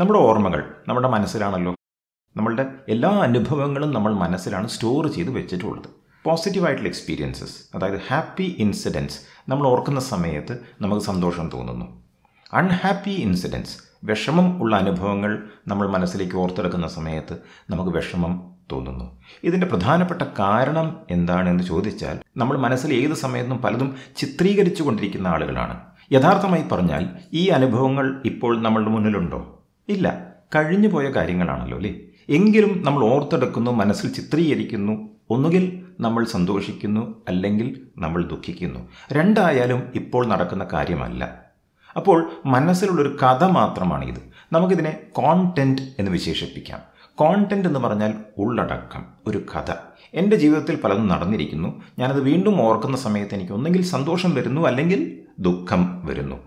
നമ്മുടെ ഓർമ്മകൾ നമ്മുടെ മനസ്സിലാണല്ലോ നമ്മളുടെ എല്ലാ അനുഭവങ്ങളും നമ്മൾ മനസ്സിലാണ് സ്റ്റോർ ചെയ്ത് വെച്ചിട്ടുള്ളത് പോസിറ്റീവായിട്ടുള്ള എക്സ്പീരിയൻസസ് അതായത് ഹാപ്പി ഇൻസിഡൻസ് നമ്മൾ ഓർക്കുന്ന സമയത്ത് നമുക്ക് സന്തോഷം തോന്നുന്നു അൺഹാപ്പി ഇൻസിഡൻസ് വിഷമം ഉള്ള അനുഭവങ്ങൾ നമ്മൾ മനസ്സിലേക്ക് ഓർത്തെടുക്കുന്ന സമയത്ത് നമുക്ക് വിഷമം തോന്നുന്നു ഇതിൻ്റെ പ്രധാനപ്പെട്ട കാരണം എന്താണെന്ന് ചോദിച്ചാൽ നമ്മൾ മനസ്സിൽ ഏത് സമയത്തും പലതും ചിത്രീകരിച്ചു കൊണ്ടിരിക്കുന്ന ആളുകളാണ് യഥാർത്ഥമായി പറഞ്ഞാൽ ഈ അനുഭവങ്ങൾ ഇപ്പോൾ നമ്മളുടെ മുന്നിലുണ്ടോ ഇല്ല കഴിഞ്ഞുപോയ കാര്യങ്ങളാണല്ലോ അല്ലേ എങ്കിലും നമ്മൾ ഓർത്തെടുക്കുന്നു മനസ്സിൽ ചിത്രീകരിക്കുന്നു ഒന്നുകിൽ നമ്മൾ സന്തോഷിക്കുന്നു അല്ലെങ്കിൽ നമ്മൾ ദുഃഖിക്കുന്നു രണ്ടായാലും ഇപ്പോൾ നടക്കുന്ന കാര്യമല്ല അപ്പോൾ മനസ്സിലുള്ളൊരു കഥ മാത്രമാണ് ഇത് നമുക്കിതിനെ കോണ്ടൻറ്റ് എന്ന് വിശേഷിപ്പിക്കാം കോണ്ടൻറ്റ് എന്ന് പറഞ്ഞാൽ ഉള്ളടക്കം ഒരു കഥ എൻ്റെ ജീവിതത്തിൽ പലതും നടന്നിരിക്കുന്നു ഞാനത് വീണ്ടും ഓർക്കുന്ന സമയത്ത് എനിക്ക് ഒന്നെങ്കിൽ സന്തോഷം വരുന്നു അല്ലെങ്കിൽ ദുഃഖം വരുന്നു